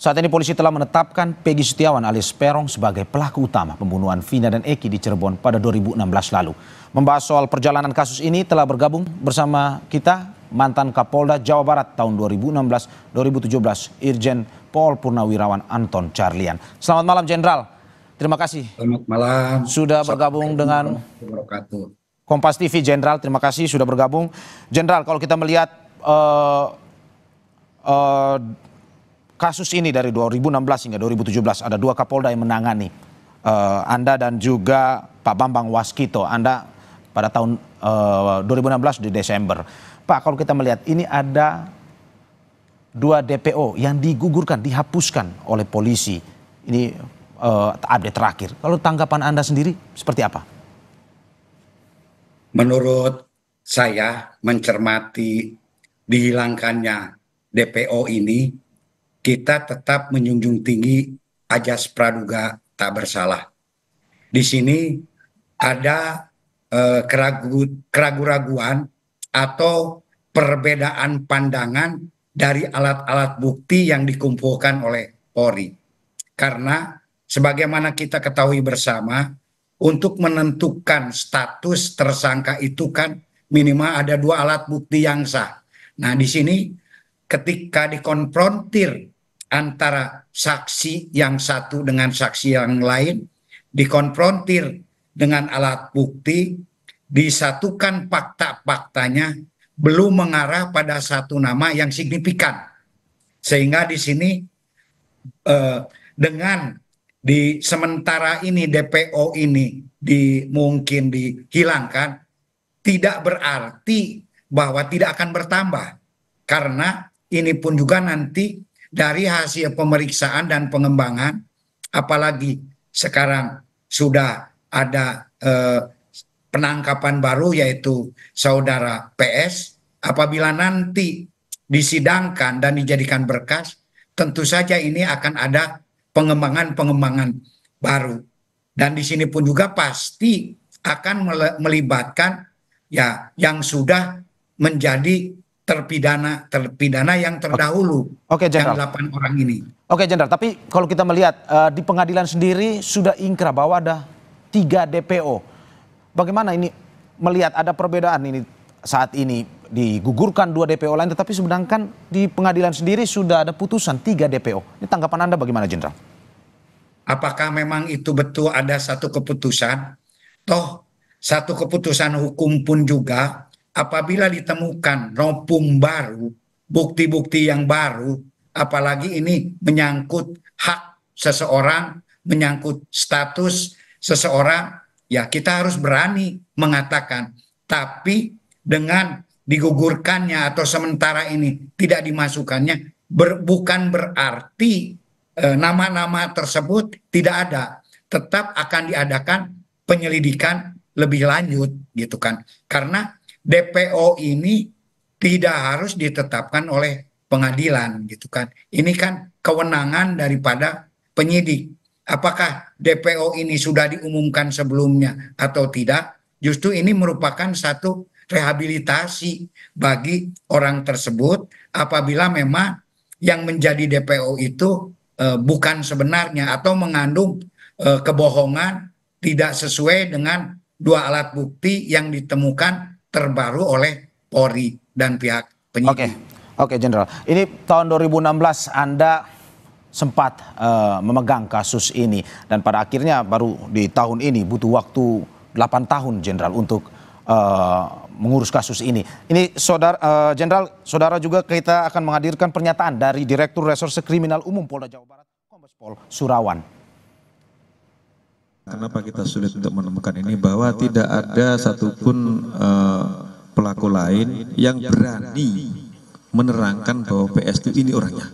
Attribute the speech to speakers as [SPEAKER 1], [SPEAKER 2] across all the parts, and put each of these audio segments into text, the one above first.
[SPEAKER 1] Saat ini polisi telah menetapkan Peggy Setiawan alias Perong sebagai pelaku utama pembunuhan Vina dan Eki di Cirebon pada 2016 lalu. Membahas soal perjalanan kasus ini telah bergabung bersama kita mantan Kapolda Jawa Barat tahun 2016-2017 Irjen Pol Purnawirawan Anton Charlian. Selamat malam Jenderal. Terima kasih. Selamat malam. Sudah bergabung dengan Kompas TV Jenderal. Terima kasih sudah bergabung. Jenderal kalau kita melihat uh, uh, kasus ini dari 2016 hingga 2017 ada dua Kapolda yang menangani. Uh, Anda dan juga Pak Bambang Waskito. Anda pada tahun uh, eh, 2016 di Desember. Pak, kalau kita melihat ini ada dua DPO yang digugurkan, dihapuskan oleh polisi. Ini uh, update terakhir. Kalau tanggapan Anda sendiri seperti apa?
[SPEAKER 2] Menurut saya mencermati dihilangkannya DPO ini kita tetap menjunjung tinggi ajas praduga tak bersalah. Di sini ada eh, keragu, keragu-raguan atau perbedaan pandangan dari alat-alat bukti yang dikumpulkan oleh Polri. Karena sebagaimana kita ketahui bersama, untuk menentukan status tersangka itu kan minimal ada dua alat bukti yang sah. Nah, di sini ketika dikonfrontir antara saksi yang satu dengan saksi yang lain, dikonfrontir dengan alat bukti, disatukan fakta-faktanya belum mengarah pada satu nama yang signifikan. Sehingga di sini eh, dengan di sementara ini DPO ini di mungkin dihilangkan tidak berarti bahwa tidak akan bertambah karena ini pun juga nanti dari hasil pemeriksaan dan pengembangan apalagi sekarang sudah ada eh, penangkapan baru yaitu saudara PS apabila nanti disidangkan dan dijadikan berkas tentu saja ini akan ada pengembangan-pengembangan baru dan di sini pun juga pasti akan melibatkan ya yang sudah menjadi terpidana terpidana yang terdahulu Oke, okay, yang delapan orang ini.
[SPEAKER 1] Oke, okay, Jenderal, tapi kalau kita melihat uh, di pengadilan sendiri sudah ingkrah bahwa ada tiga DPO. Bagaimana ini melihat ada perbedaan ini saat ini digugurkan dua DPO lain tetapi sedangkan di pengadilan sendiri sudah ada putusan
[SPEAKER 2] tiga DPO. Ini tanggapan Anda bagaimana, Jenderal? Apakah memang itu betul ada satu keputusan? Toh satu keputusan hukum pun juga apabila ditemukan nopum baru, bukti-bukti yang baru, apalagi ini menyangkut hak seseorang, menyangkut status seseorang, ya kita harus berani mengatakan. Tapi dengan digugurkannya atau sementara ini tidak dimasukkannya, ber, bukan berarti e, nama-nama e, tersebut tidak ada. Tetap akan diadakan penyelidikan lebih lanjut gitu kan. Karena DPO ini tidak harus ditetapkan oleh pengadilan gitu kan. Ini kan kewenangan daripada penyidik. Apakah DPO ini sudah diumumkan sebelumnya atau tidak? Justru ini merupakan satu rehabilitasi bagi orang tersebut apabila memang yang menjadi DPO itu e, bukan sebenarnya atau mengandung e, kebohongan tidak sesuai dengan dua alat bukti yang ditemukan terbaru oleh Polri dan pihak penyidik. Oke, okay. oke okay, Jenderal. Ini tahun 2016
[SPEAKER 1] Anda sempat uh, memegang kasus ini dan pada akhirnya baru di tahun ini butuh waktu 8 tahun Jenderal untuk uh, mengurus kasus ini. Ini saudara eh, Jenderal, uh, saudara juga kita akan menghadirkan pernyataan dari Direktur Reserse Kriminal Umum Polda Jawa Barat, Kombes Pol Surawan. Kenapa
[SPEAKER 2] kita sulit untuk menemukan ini bahwa tidak ada satupun uh, pelaku lain yang berani menerangkan bahwa PS itu ini orangnya.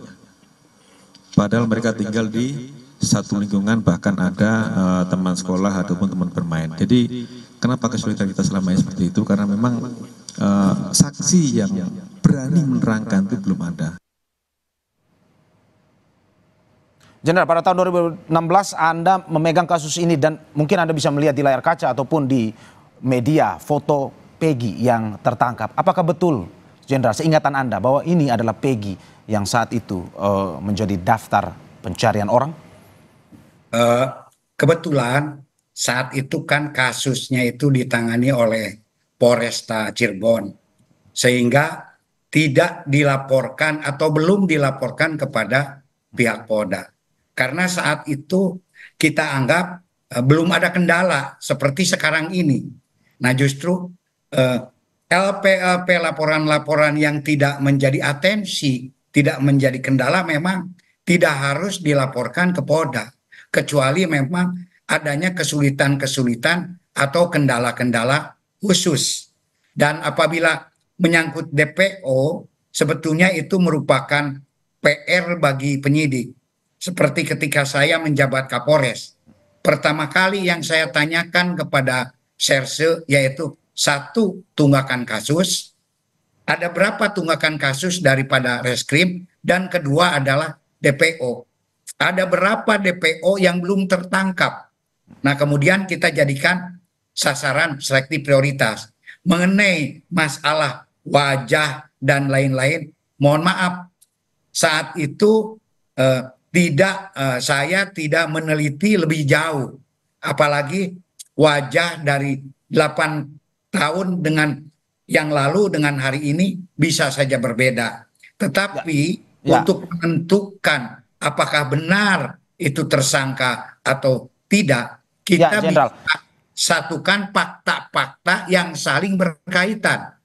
[SPEAKER 2] Padahal mereka tinggal di satu lingkungan bahkan ada uh, teman sekolah ataupun teman bermain. Jadi kenapa kesulitan kita selama ini seperti itu? Karena memang uh, saksi yang berani menerangkan itu belum ada.
[SPEAKER 1] Jenderal, pada tahun 2016 Anda memegang kasus ini dan mungkin Anda bisa melihat di layar kaca ataupun di media foto Peggy yang tertangkap. Apakah betul, Jenderal, seingatan Anda bahwa ini adalah Peggy yang saat itu uh,
[SPEAKER 2] menjadi daftar pencarian orang? Uh, kebetulan saat itu kan kasusnya itu ditangani oleh Polresta Cirebon sehingga tidak dilaporkan atau belum dilaporkan kepada pihak Polda karena saat itu kita anggap eh, belum ada kendala seperti sekarang ini. Nah justru eh, LPLP laporan-laporan yang tidak menjadi atensi, tidak menjadi kendala memang tidak harus dilaporkan ke Polda, kecuali memang adanya kesulitan-kesulitan atau kendala-kendala khusus. Dan apabila menyangkut DPO, sebetulnya itu merupakan PR bagi penyidik seperti ketika saya menjabat Kapolres. Pertama kali yang saya tanyakan kepada Serse yaitu satu tunggakan kasus, ada berapa tunggakan kasus daripada reskrim dan kedua adalah DPO. Ada berapa DPO yang belum tertangkap? Nah, kemudian kita jadikan sasaran selektif prioritas. Mengenai masalah wajah dan lain-lain, mohon maaf, saat itu eh, tidak eh, saya tidak meneliti lebih jauh apalagi wajah dari 8 tahun dengan yang lalu dengan hari ini bisa saja berbeda. Tetapi ya. ya. untuk menentukan apakah benar itu tersangka atau tidak, kita ya, bisa satukan fakta-fakta yang saling berkaitan.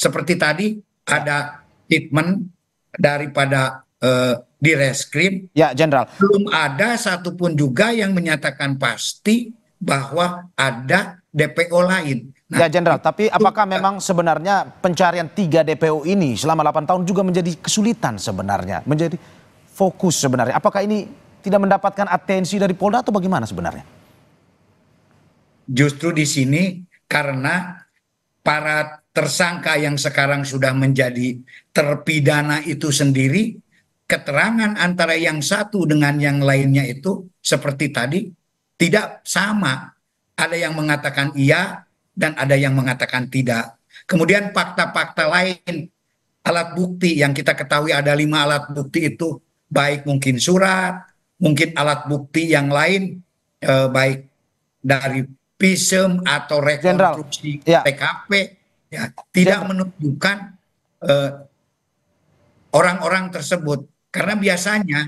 [SPEAKER 2] Seperti tadi ya. ada statement daripada Eh, di reskrim ya jenderal belum ada satupun juga yang menyatakan pasti bahwa ada DPO lain Nah, ya Jenderal, tapi apakah memang sebenarnya
[SPEAKER 1] pencarian tiga DPO ini selama 8 tahun juga menjadi kesulitan sebenarnya, menjadi fokus sebenarnya? Apakah ini tidak mendapatkan atensi dari Polda atau bagaimana sebenarnya?
[SPEAKER 2] Justru di sini karena para tersangka yang sekarang sudah menjadi terpidana itu sendiri keterangan antara yang satu dengan yang lainnya itu seperti tadi tidak sama. Ada yang mengatakan iya dan ada yang mengatakan tidak. Kemudian fakta-fakta lain alat bukti yang kita ketahui ada lima alat bukti itu baik mungkin surat, mungkin alat bukti yang lain eh, baik dari visum atau rekonstruksi PKP ya. TKP ya tidak General. menunjukkan eh, orang-orang tersebut karena biasanya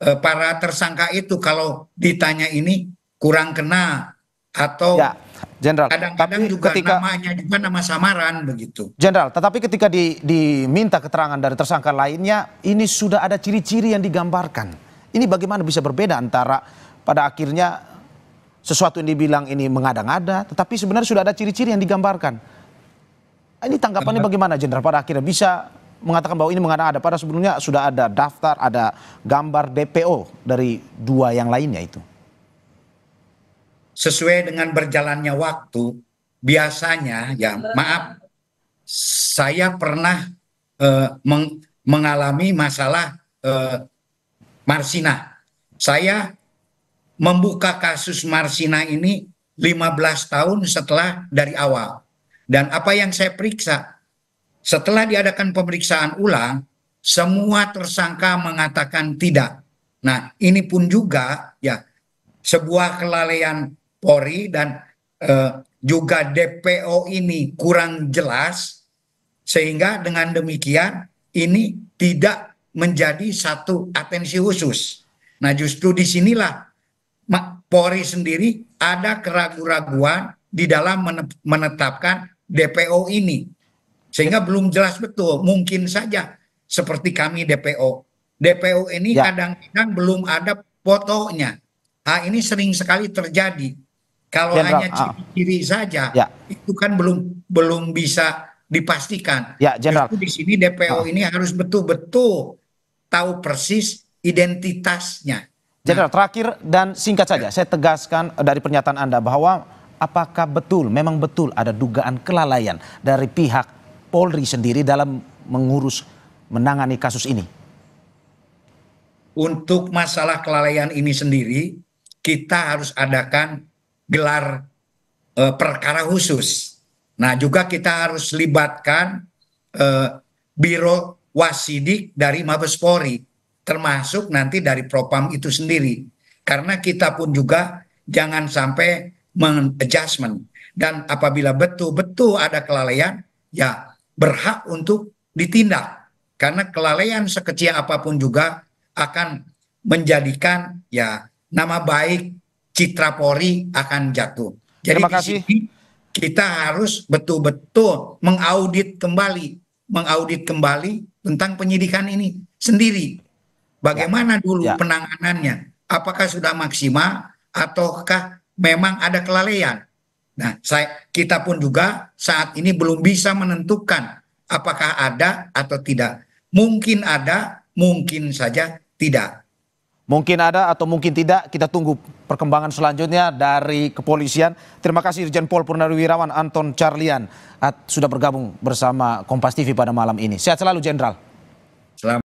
[SPEAKER 2] eh, para tersangka itu kalau ditanya ini kurang kenal atau ya. Jenderal, kadang-kadang juga ketika, namanya juga nama samaran begitu. Jenderal,
[SPEAKER 1] tetapi ketika di, diminta keterangan dari tersangka lainnya, ini sudah ada ciri-ciri yang digambarkan. Ini bagaimana bisa berbeda antara pada akhirnya sesuatu yang dibilang ini mengada-ngada, tetapi sebenarnya sudah ada ciri-ciri yang digambarkan. Ini tanggapannya bagaimana, Jenderal? Pada akhirnya bisa mengatakan bahwa ini mengada ada pada sebelumnya sudah ada daftar, ada
[SPEAKER 2] gambar DPO dari dua yang lainnya itu. Sesuai dengan berjalannya waktu, biasanya ya maaf saya pernah uh, meng mengalami masalah uh, Marsina. Saya membuka kasus Marsina ini 15 tahun setelah dari awal. Dan apa yang saya periksa setelah diadakan pemeriksaan ulang, semua tersangka mengatakan tidak. Nah, ini pun juga ya sebuah kelalaian Polri dan eh, juga DPO ini kurang jelas sehingga dengan demikian ini tidak menjadi satu atensi khusus. Nah, justru disinilah Polri sendiri ada keraguan-keraguan di dalam menetapkan DPO ini sehingga belum jelas betul. Mungkin saja seperti kami DPO. DPO ini ya. kadang-kadang belum ada fotonya. Nah, ini sering sekali terjadi. Kalau hanya ah. ciri-ciri uh. saja, ya. itu kan belum belum bisa dipastikan. Ya, di sini DPO ah. ini harus betul-betul tahu persis identitasnya. jenderal nah, terakhir dan singkat saja, ya. saya tegaskan dari pernyataan
[SPEAKER 1] Anda bahwa apakah betul, memang betul ada dugaan kelalaian dari pihak Polri sendiri dalam mengurus menangani kasus ini?
[SPEAKER 2] Untuk masalah kelalaian ini sendiri, kita harus adakan gelar e, perkara khusus. Nah, juga kita harus libatkan e, Biro Wasidik dari Mabes Polri, termasuk nanti dari Propam itu sendiri. Karena kita pun juga jangan sampai mengadjustment. Dan apabila betul-betul ada kelalaian, ya berhak untuk ditindak karena kelalaian sekecil apapun juga akan menjadikan ya nama baik citra Polri akan jatuh. Jadi Terima kasih. Di sini kita harus betul-betul mengaudit kembali, mengaudit kembali tentang penyidikan ini sendiri. Bagaimana ya. dulu ya. penanganannya? Apakah sudah maksimal ataukah memang ada kelalaian? Nah, saya, kita pun juga saat ini belum bisa menentukan apakah ada atau tidak. Mungkin ada, mungkin saja tidak. Mungkin ada atau mungkin tidak, kita tunggu perkembangan selanjutnya dari
[SPEAKER 1] kepolisian. Terima kasih Irjen Pol Purnawirawan Anton Carlian sudah bergabung bersama Kompas TV pada malam ini. Sehat selalu Jenderal. Selamat